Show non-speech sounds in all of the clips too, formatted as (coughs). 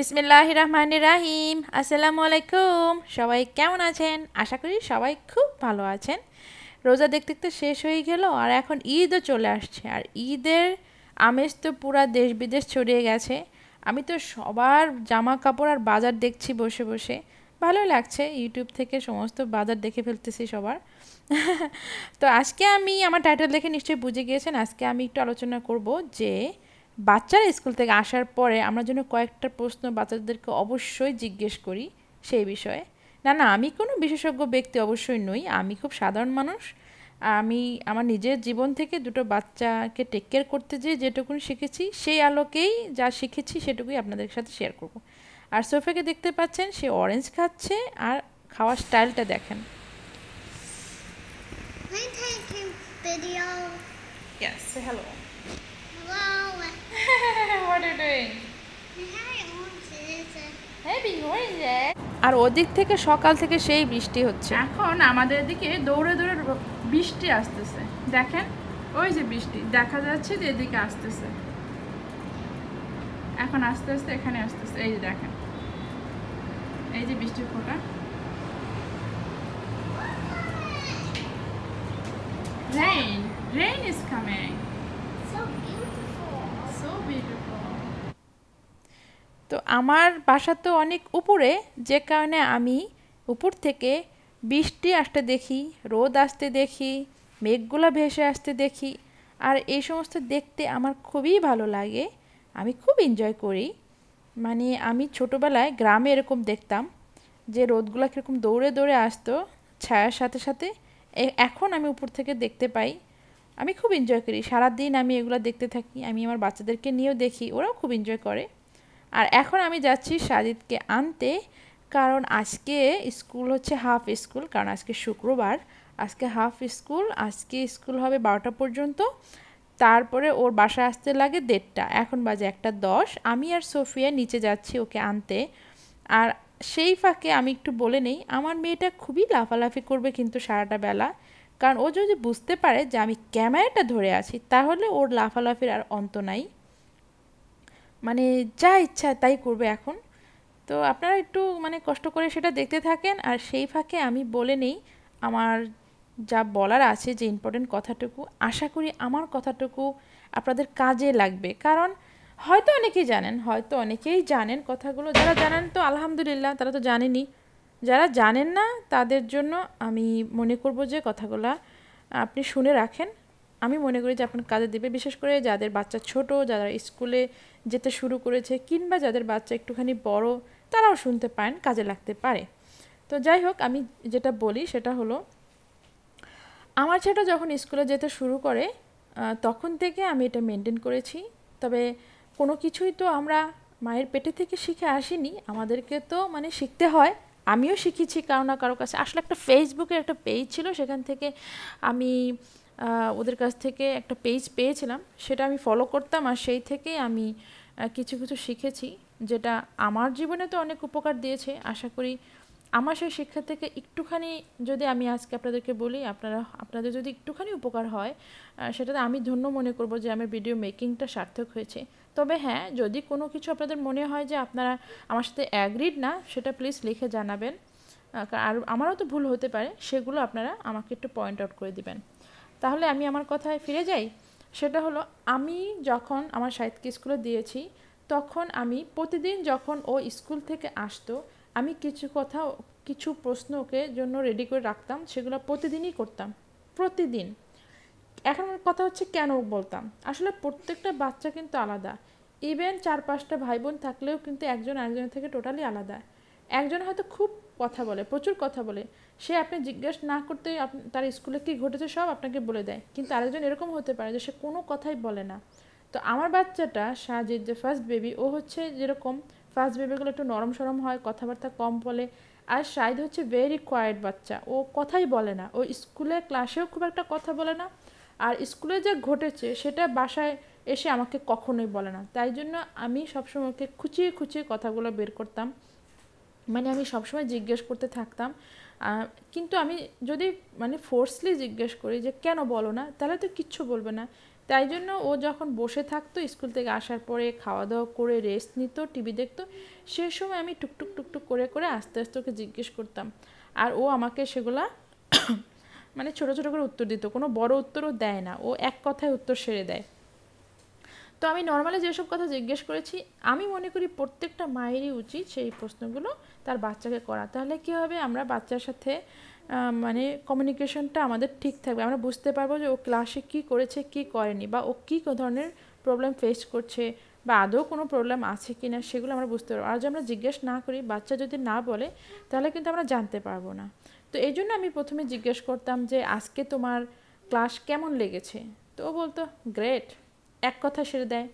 বিসমিল্লাহ রহমান রাহিম আসসালামু আলাইকুম সবাই কেমন আছেন আশা করি সবাই খুব ভালো আছেন রোজা দেখতে দেখতে শেষ হয়ে গেল আর এখন ঈদও চলে আসছে আর ঈদের আমেজ তো পুরা দেশ বিদেশ ছড়িয়ে গেছে আমি তো সবার জামা কাপড় আর বাজার দেখছি বসে বসে ভালো লাগছে ইউটিউব থেকে সমস্ত বাজার দেখে ফেলতেছি সবার (laughs) তো আজকে আমি আমার টাইটেল দেখে নিশ্চয়ই বুঝে গিয়েছেন আজকে আমি একটু আলোচনা করব যে বাচ্চারা স্কুল থেকে আসার পরে আমরা যেন কয়েকটা প্রশ্ন বাচ্চাদেরকে অবশ্যই জিজ্ঞেস করি সেই বিষয়ে না না আমি কোনো বিশেষজ্ঞ ব্যক্তি অবশ্যই নই আমি খুব সাধারণ মানুষ আমি আমার নিজের জীবন থেকে দুটো বাচ্চাকে টেক কেয়ার করতে যেয়ে যেটুকুন শিখেছি সেই আলোকেই যা শিখেছি সেটুকুই আপনাদের সাথে শেয়ার করব আর সোফাকে দেখতে পাচ্ছেন সে অরেঞ্জ খাচ্ছে আর খাওয়ার স্টাইলটা দেখেন Yes, hello. Hello. (laughs) আর ওদিক থেকে সকাল থেকে সেই বৃষ্টি হচ্ছে এখন আমাদের দিকে দৌড়ে দৌড়ে বৃষ্টি আসতেছে দেখেন ওই যে বৃষ্টি দেখা যাচ্ছে যে এদিকে আসতেছে এখন আস্তে আস্তে এখানে আসতেছে এই যে দেখেন এই যে বৃষ্টির ফোটা Rain! Rain is coming! তো আমার বাসা তো অনেক উপরে যে কারণে আমি উপর থেকে বৃষ্টি আসতে দেখি রোদ আসতে দেখি মেঘগুলো ভেসে আসতে দেখি আর এই সমস্ত দেখতে আমার খুবই ভালো লাগে আমি খুব এনজয় করি মানে আমি ছোটোবেলায় গ্রামে এরকম দেখতাম যে রোদগুলো কীরকম দৌড়ে দৌড়ে আসতো ছায়ার সাথে সাথে এখন আমি উপর থেকে দেখতে পাই আমি খুব এনজয় করি সারাদিন আমি এগুলো দেখতে থাকি আমি আমার বাচ্চাদেরকে নিয়েও দেখি ওরাও খুব এনজয় করে আর এখন আমি যাচ্ছি সাজিদকে আনতে কারণ আজকে স্কুল হচ্ছে হাফ স্কুল কারণ আজকে শুক্রবার আজকে হাফ স্কুল আজকে স্কুল হবে বারোটা পর্যন্ত তারপরে ওর বাসায় আসতে লাগে দেড়টা এখন বাজে একটা দশ আমি আর সোফিয়া নিচে যাচ্ছি ওকে আনতে আর সেই ফাঁকে আমি একটু বলে নেই আমার মেয়েটা খুবই লাফালাফি করবে কিন্তু সারাটা বেলা কারণ ও যদি বুঝতে পারে যে আমি ক্যামেরাটা ধরে আছি তাহলে ওর লাফালাফির আর অন্ত নাই মানে যা ইচ্ছা তাই করবে এখন তো আপনারা একটু মানে কষ্ট করে সেটা দেখতে থাকেন আর সেই ফাঁকে আমি বলে নেই আমার যা বলার আছে যে ইম্পর্টেন্ট কথাটুকু আশা করি আমার কথাটুকু আপনাদের কাজে লাগবে কারণ হয়তো অনেকেই জানেন হয়তো অনেকেই জানেন কথাগুলো যারা জানেন তো আলহামদুলিল্লাহ তারা তো জানেনই যারা জানেন না তাদের জন্য আমি মনে করব যে কথাগুলো আপনি শুনে রাখেন আমি মনে করি যে আপনার কাজে দেবে বিশেষ করে যাদের বাচ্চা ছোট যারা স্কুলে যেতে শুরু করেছে কিংবা যাদের বাচ্চা একটুখানি বড় তারাও শুনতে পারেন কাজে লাগতে পারে তো যাই হোক আমি যেটা বলি সেটা হলো আমার ছেলেটা যখন স্কুলে যেতে শুরু করে তখন থেকে আমি এটা মেনটেন করেছি তবে কোনো কিছুই তো আমরা মায়ের পেটে থেকে শিখে আসিনি আমাদেরকে তো মানে শিখতে হয় আমিও শিখেছি কারো না কারো কাছে আসলে একটা ফেসবুকে একটা পেজ ছিল সেখান থেকে আমি ওদের কাছ থেকে একটা পেজ পেয়েছিলাম সেটা আমি ফলো করতাম আর সেই থেকে আমি কিছু কিছু শিখেছি যেটা আমার জীবনে তো অনেক উপকার দিয়েছে আশা করি আমার সেই শিক্ষা থেকে একটুখানি যদি আমি আজকে আপনাদেরকে বলি আপনারা আপনাদের যদি একটুখানি উপকার হয় সেটাতে আমি ধন্য মনে করব যে আমার ভিডিও মেকিংটা সার্থক হয়েছে তবে হ্যাঁ যদি কোনো কিছু আপনাদের মনে হয় যে আপনারা আমার সাথে অ্যাগ্রিড না সেটা প্লিজ লিখে জানাবেন আর আমারও তো ভুল হতে পারে সেগুলো আপনারা আমাকে একটু পয়েন্ট আউট করে দেবেন তাহলে আমি আমার কথায় ফিরে যাই সেটা হলো আমি যখন আমার সাহিত্য স্কুলে দিয়েছি তখন আমি প্রতিদিন যখন ও স্কুল থেকে আসতো আমি কিছু কথা কিছু প্রশ্ন ওকে জন্য রেডি করে রাখতাম সেগুলো প্রতিদিনই করতাম প্রতিদিন এখন কথা হচ্ছে কেন বলতাম আসলে প্রত্যেকটা বাচ্চা কিন্তু আলাদা ইভেন চার পাঁচটা ভাই বোন থাকলেও কিন্তু একজন আরেকজনের থেকে টোটালি আলাদা একজন হয়তো খুব কথা বলে প্রচুর কথা বলে সে আপনি জিজ্ঞেস না করতে তার স্কুলে কি ঘটেছে সব আপনাকে বলে দেয় কিন্তু আরেকজন এরকম হতে পারে যে সে কোনো কথাই বলে না তো আমার বাচ্চাটা সাজিদ যে ফার্স্ট বেবি ও হচ্ছে যেরকম ফার্স্ট বেবিগুলো একটু নরম সরম হয় কথাবার্তা কম বলে আর সাইদ হচ্ছে ভেরি কোয়াইট বাচ্চা ও কথাই বলে না ও স্কুলে ক্লাসেও খুব একটা কথা বলে না আর স্কুলে যা ঘটেছে সেটা বাসায় এসে আমাকে কখনোই বলে না তাই জন্য আমি সবসময় ওকে খুঁচিয়ে খুঁচিয়ে কথাগুলো বের করতাম মানে আমি সবসময় জিজ্ঞেস করতে থাকতাম কিন্তু আমি যদি মানে ফোর্সলি জিজ্ঞেস করি যে কেন বলো না তাহলে তো কিচ্ছু বলবে না তাই জন্য ও যখন বসে থাকতো স্কুল থেকে আসার পরে খাওয়া দাওয়া করে রেস্ট নিত টিভি দেখতো সে সময় আমি টুকটুক টুকটুক করে করে আস্তে আস্তে ওকে জিজ্ঞেস করতাম আর ও আমাকে সেগুলা (coughs) মানে ছোট ছোট করে উত্তর দিত কোনো বড় উত্তরও দেয় না ও এক কথায় উত্তর সেরে দেয় তো আমি নর্মালি যেসব কথা জিজ্ঞেস করেছি আমি মনে করি প্রত্যেকটা মায়েরই উচিত সেই প্রশ্নগুলো তার বাচ্চাকে করা তাহলে কী হবে আমরা বাচ্চার সাথে মানে কমিউনিকেশনটা আমাদের ঠিক থাকবে আমরা বুঝতে পারবো যে ও ক্লাসে কী করেছে কী করেনি বা ও কী ধরনের প্রবলেম ফেস করছে বা আদৌ কোনো প্রবলেম আছে কি না সেগুলো আমরা বুঝতে পারবো আর যদি আমরা জিজ্ঞেস না করি বাচ্চা যদি না বলে তাহলে কিন্তু আমরা জানতে পারবো না তো এই জন্য আমি প্রথমে জিজ্ঞেস করতাম যে আজকে তোমার ক্লাস কেমন লেগেছে তো ও বলতো গ্রেট এক কথা সেরে দেয়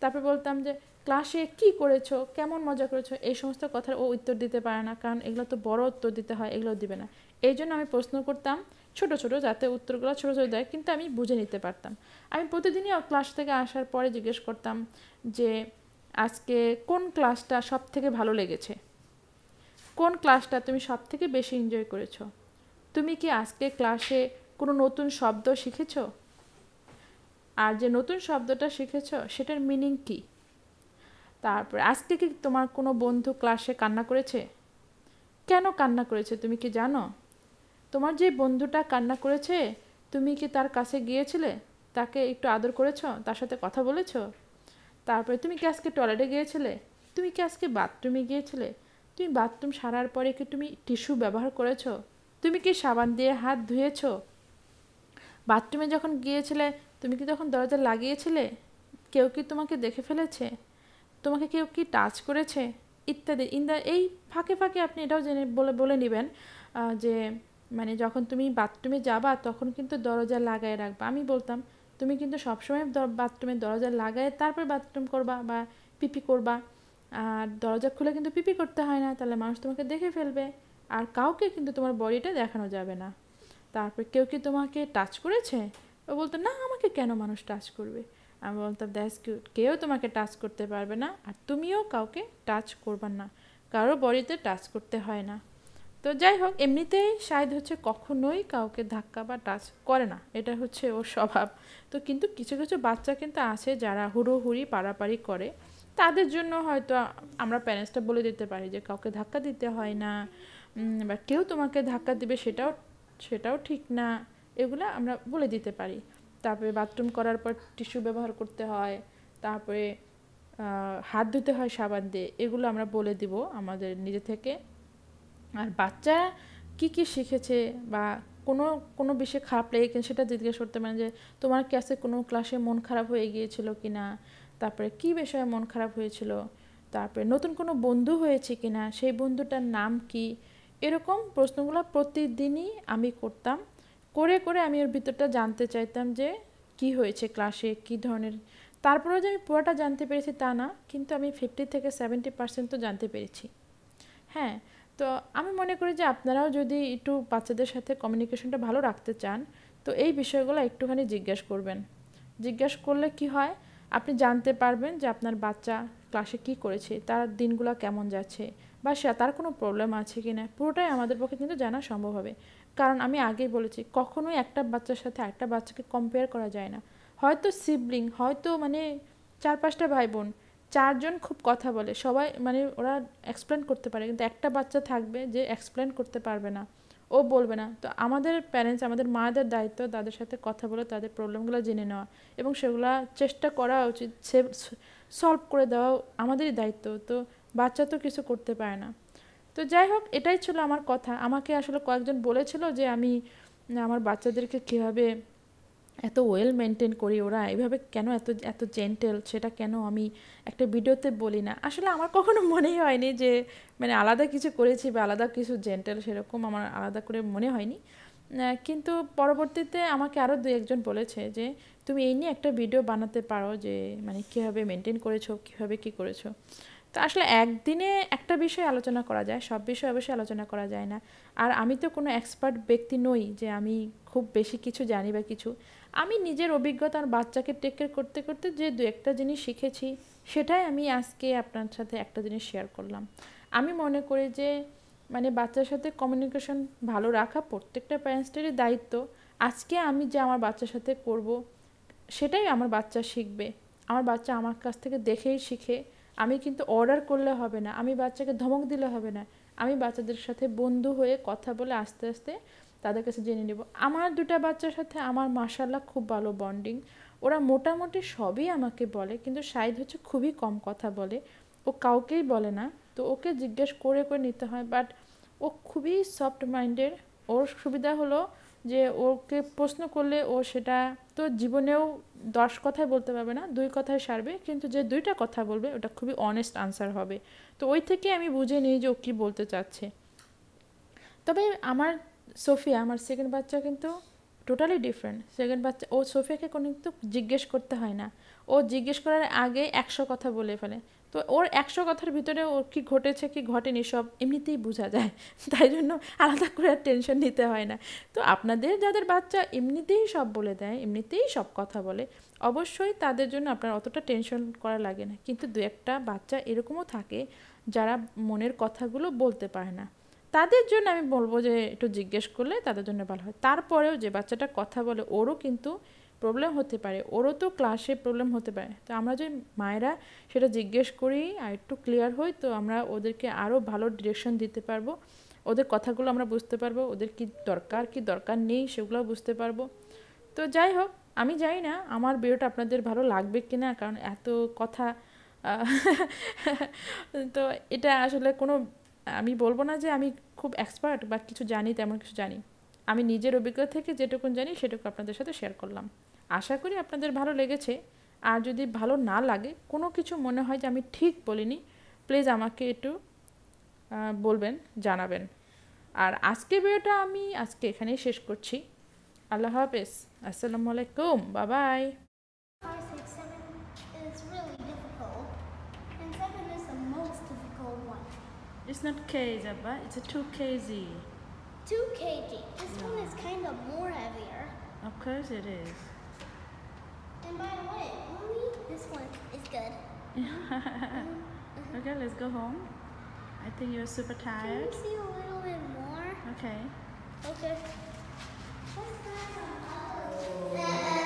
তারপর বলতাম যে ক্লাসে কি করেছো কেমন মজা করেছো এই সমস্ত কথার ও উত্তর দিতে পারে না কারণ এগুলো তো বড় উত্তর দিতে হয় এগুলো দিবে না এই জন্য আমি প্রশ্ন করতাম ছোট ছোট যাতে উত্তরগুলো ছোট ছোট দেয় কিন্তু আমি বুঝে নিতে পারতাম আমি প্রতিদিনই ক্লাস থেকে আসার পরে জিজ্ঞেস করতাম যে আজকে কোন ক্লাসটা সব থেকে ভালো লেগেছে কোন ক্লাসটা তুমি সব থেকে বেশি এনজয় করেছো তুমি কি আজকে ক্লাসে কোনো নতুন শব্দ শিখেছো আর যে নতুন শব্দটা শিখেছ সেটার মিনিং কী তারপর আজকে কি তোমার কোনো বন্ধু ক্লাসে কান্না করেছে কেন কান্না করেছে তুমি কি জানো তোমার যে বন্ধুটা কান্না করেছে তুমি কি তার কাছে গিয়েছিলে তাকে একটু আদর করেছো তার সাথে কথা বলেছো তারপরে তুমি কি আজকে টয়লেটে গিয়েছিলে তুমি কি আজকে বাথরুমে গিয়েছিলে তুমি বাথরুম সারার পরে কি তুমি টিস্যু ব্যবহার করেছো তুমি কি সাবান দিয়ে হাত ধুয়েছো বাথরুমে যখন গিয়েছিলে তুমি কি তখন দরজা লাগিয়েছিলে কেউ কি তোমাকে দেখে ফেলেছে তোমাকে কেউ কি টাচ করেছে ইত্যাদি ইন দ্য এই ফাঁকে ফাঁকে আপনি এটাও জেনে বলে বলে নেবেন যে মানে যখন তুমি বাথরুমে যাবা তখন কিন্তু দরজা লাগায় রাখবা আমি বলতাম তুমি কিন্তু সবসময় বাথরুমে দরজা লাগায় তারপর বাথরুম করবা বা পিপি করবা আর দরজা খুলে কিন্তু পিপি করতে হয় না তাহলে মানুষ তোমাকে দেখে ফেলবে আর কাউকে কিন্তু তোমার বডিটা দেখানো যাবে না তারপর কেউ কি তোমাকে টাচ করেছে ও বলতো না আমাকে কেন মানুষ টাচ করবে আমি বলতাম দ্যাটস কিউট কেউ তোমাকে টাচ করতে পারবে না আর তুমিও কাউকে টাচ করবার না কারো বডিতে টাচ করতে হয় না তো যাই হোক এমনিতেই শাহিদ হচ্ছে কখনোই কাউকে ধাক্কা বা টাচ করে না এটা হচ্ছে ওর স্বভাব তো কিন্তু কিছু কিছু বাচ্চা কিন্তু আছে যারা হুড়োহুড়ি পাড়াপাড়ি করে তাদের জন্য হয়তো আমরা প্যারেন্টসটা বলে দিতে পারি যে কাউকে ধাক্কা দিতে হয় না বা কেউ তোমাকে ধাক্কা দিবে সেটাও সেটাও ঠিক না এগুলো আমরা বলে দিতে পারি তারপরে বাথরুম করার পর টিস্যু ব্যবহার করতে হয় তারপরে হাত ধুতে হয় সাবান দিয়ে এগুলো আমরা বলে দিব আমাদের নিজে থেকে আর বাচ্চা কি কি শিখেছে বা কোনো কোনো বিষয়ে খারাপ লেগে কিনা সেটা জিজ্ঞেস করতে পারেন যে তোমার ক্লাসে কোনো ক্লাসে মন খারাপ হয়ে গিয়েছিল কি না তারপরে কি বিষয়ে মন খারাপ হয়েছিল তারপরে নতুন কোনো বন্ধু হয়েছে কি না সেই বন্ধুটার নাম কী এরকম প্রশ্নগুলো প্রতিদিনই আমি করতাম করে করে আমি ওর ভিতরটা জানতে চাইতাম যে কি হয়েছে ক্লাসে কি ধরনের তারপরেও যে আমি পুরোটা জানতে পেরেছি তা না কিন্তু আমি ফিফটি থেকে সেভেন্টি পার্সেন্ট তো জানতে পেরেছি হ্যাঁ তো আমি মনে করি যে আপনারাও যদি একটু বাচ্চাদের সাথে কমিউনিকেশনটা ভালো রাখতে চান তো এই বিষয়গুলো একটুখানি জিজ্ঞেস করবেন জিজ্ঞেস করলে কি হয় আপনি জানতে পারবেন যে আপনার বাচ্চা ক্লাসে কি করেছে তার দিনগুলো কেমন যাচ্ছে বা সে তার কোনো প্রবলেম আছে কি না পুরোটাই আমাদের পক্ষে কিন্তু জানা সম্ভব হবে কারণ আমি আগেই বলেছি কখনোই একটা বাচ্চার সাথে একটা বাচ্চাকে কম্পেয়ার করা যায় না হয়তো সিবলিং হয়তো মানে চার পাঁচটা ভাই বোন চারজন খুব কথা বলে সবাই মানে ওরা এক্সপ্লেন করতে পারে কিন্তু একটা বাচ্চা থাকবে যে এক্সপ্লেন করতে পারবে না ও বলবে না তো আমাদের প্যারেন্টস আমাদের মায়েদের দায়িত্ব তাদের সাথে কথা বলে তাদের প্রবলেমগুলো জেনে নেওয়া এবং সেগুলো চেষ্টা করা উচিত সে সলভ করে দেওয়া আমাদেরই দায়িত্ব তো বাচ্চা তো কিছু করতে পারে না তো যাই হোক এটাই ছিল আমার কথা আমাকে আসলে কয়েকজন বলেছিল যে আমি আমার বাচ্চাদেরকে কীভাবে এত ওয়েল মেনটেন করি ওরা এভাবে কেন এত এত জেন্টেল সেটা কেন আমি একটা ভিডিওতে বলি না আসলে আমার কখনো মনেই হয়নি যে মানে আলাদা কিছু করেছি বা আলাদা কিছু জেন্টেল সেরকম আমার আলাদা করে মনে হয়নি কিন্তু পরবর্তীতে আমাকে আরও দু একজন বলেছে যে তুমি এই নিয়ে একটা ভিডিও বানাতে পারো যে মানে কীভাবে মেনটেন করেছো কীভাবে কী করেছো তো আসলে একদিনে একটা বিষয় আলোচনা করা যায় সব বিষয় অবশ্যই আলোচনা করা যায় না আর আমি তো কোনো এক্সপার্ট ব্যক্তি নই যে আমি খুব বেশি কিছু জানি বা কিছু আমি নিজের অভিজ্ঞতা আর বাচ্চাকে টেক কেয়ার করতে করতে যে দু একটা জিনিস শিখেছি সেটাই আমি আজকে আপনার সাথে একটা জিনিস শেয়ার করলাম আমি মনে করি যে মানে বাচ্চার সাথে কমিউনিকেশন ভালো রাখা প্রত্যেকটা প্যারেন্টসটারই দায়িত্ব আজকে আমি যে আমার বাচ্চার সাথে করব সেটাই আমার বাচ্চা শিখবে আমার বাচ্চা আমার কাছ থেকে দেখেই শিখে আমি কিন্তু অর্ডার করলে হবে না আমি বাচ্চাকে ধমক দিলে হবে না আমি বাচ্চাদের সাথে বন্ধু হয়ে কথা বলে আস্তে আস্তে তাদের কাছে জেনে নেব আমার দুটা বাচ্চার সাথে আমার মাসাল্লাহ খুব ভালো বন্ডিং ওরা মোটামুটি সবই আমাকে বলে কিন্তু সাইদ হচ্ছে খুবই কম কথা বলে ও কাউকেই বলে না তো ওকে জিজ্ঞেস করে করে নিতে হয় বাট ও খুবই সফট মাইন্ডের ওর সুবিধা হলো যে ওকে প্রশ্ন করলে ও সেটা তো জীবনেও দশ কথায় বলতে পারবে না দুই কথায় সারবে কিন্তু যে দুইটা কথা বলবে ওটা খুবই অনেস্ট আনসার হবে তো ওই থেকে আমি বুঝে নিই যে ও কী বলতে চাচ্ছে তবে আমার সোফিয়া আমার সেকেন্ড বাচ্চা কিন্তু টোটালি ডিফারেন্ট সেকেন্ড বাচ্চা ও সোফিয়াকে কোনো কিন্তু জিজ্ঞেস করতে হয় না ও জিজ্ঞেস করার আগে একশো কথা বলে ফেলে তো ওর একশো কথার ভিতরে ওর কী ঘটেছে কি ঘটেনি সব এমনিতেই বোঝা যায় (laughs) তাই জন্য আলাদা করে আর টেনশন নিতে হয় না তো আপনাদের যাদের বাচ্চা এমনিতেই সব বলে দেয় এমনিতেই সব কথা বলে অবশ্যই তাদের জন্য আপনার অতটা টেনশন করা লাগে না কিন্তু দু একটা বাচ্চা এরকমও থাকে যারা মনের কথাগুলো বলতে পারে না তাদের জন্য আমি বলবো যে একটু জিজ্ঞেস করলে তাদের জন্য ভালো হয় তারপরেও যে বাচ্চাটা কথা বলে ওরও কিন্তু প্রবলেম হতে পারে ওরও তো ক্লাসে প্রবলেম হতে পারে তো আমরা যদি মায়েরা সেটা জিজ্ঞেস করি আর একটু ক্লিয়ার হই তো আমরা ওদেরকে আরও ভালো ডিরেকশন দিতে পারবো ওদের কথাগুলো আমরা বুঝতে পারবো ওদের কি দরকার কি দরকার নেই সেগুলো বুঝতে পারবো তো যাই হোক আমি জানি না আমার বিয়েটা আপনাদের ভালো লাগবে কি না কারণ এত কথা তো এটা আসলে কোনো আমি বলবো না যে আমি খুব এক্সপার্ট বা কিছু জানি তেমন কিছু জানি আমি নিজের অভিজ্ঞতা থেকে যেটুকুন জানি সেটুকু আপনাদের সাথে শেয়ার করলাম আশা করি আপনাদের ভালো লেগেছে আর যদি ভালো না লাগে কোনো কিছু মনে হয় যে আমি ঠিক বলিনি প্লিজ আমাকে একটু বলবেন জানাবেন আর আজকে ভিডিওটা আমি আজকে এখানেই শেষ করছি আল্লাহ হাফেজ আসসালামু আলাইকুম বাবাই It's not kg, but it's a 2 kg. 2 kg. This yeah. one is kind of more heavier. Of course it is. And by the way, mommy, this one is good. (laughs) okay, let's go home. I think you're super tired. Can you see a little bit more? Okay. Okay.